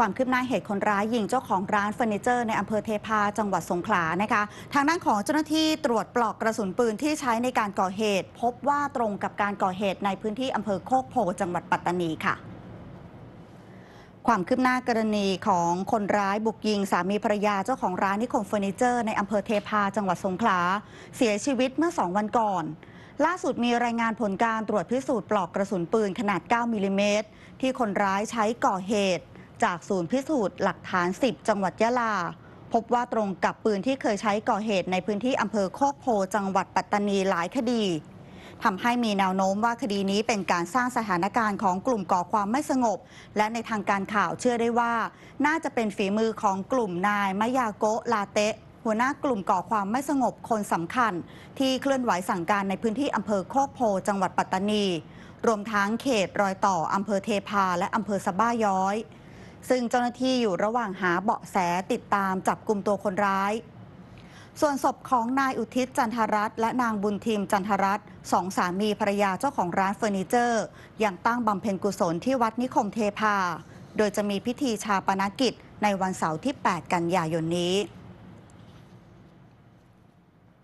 ความคืบหน้าเหตุคนร้ายยิงเจ้าของร้านเฟอร์นิเจอร์ ในอำเภอเทพา จังหวัดสงขลา นะคะ ทางด้านของเจ้าหน้าที่ตรวจปลอกกระสุนปืนที่ใช้ในการก่อเหตุ พบว่าตรงกับการก่อเหตุในพื้นที่อำเภอโคกโพจังหวัดปัตตานีค่ะ ความคืบหน้ากรณีของคนร้ายบุกยิง สามีภรรยาเจ้าของร้านนิคมเฟอร์นิเจอร์ ในอำเภอเทพา จังหวัดสงขลา เสียชีวิตเมื่อสองวันก่อน ล่าสุดมีรายงานผลการตรวจพิสูจน์ปลอกกระสุนปืนขนาด 9มิลิเมตรที่คนร้ายใช้ก่อเหตุจากศูนย์พิสูจน์หลักฐาน 10 จังหวัดยะลา พบว่าตรงกับปืนที่เคยใช้ก่อเหตุในพื้นที่อำเภอโคกโพ จังหวัดปัตตานีหลายคดีทำให้มีแนวโน้มว่าคดีนี้เป็นการสร้างสถานการณ์ของกลุ่มก่อความไม่สงบ และในทางการข่าวเชื่อได้ว่า น่าจะเป็นฝีมือของกลุ่มนายมายาโกลาเตหัวหน้ากลุ่มก่อความไม่สงบคนสำคัญ ที่เคลื่อนไหวสั่งการในพื้นที่อำเภอโคกโพ จังหวัดปัตตานี รวมทั้งเขตรอยต่ออำเภอเทพาและอำเภอสะบ้าย้อยซึ่งเจ้าหน้าที่อยู่ระหว่างหาเบาะแสติดตามจับกลุ่มตัวคนร้าย ส่วนศพของนายอุทิศจันทรัตน์และนางบุญทิมจันทรัตน์สองสามีภรรยาเจ้าของร้านเฟอร์นิเจอร์ยังตั้งบำเพ็ญกุศลที่วัดนิคมเทพา โดยจะมีพิธีชาปนกิจในวันเสาร์ที่ 8 กันยายนนี้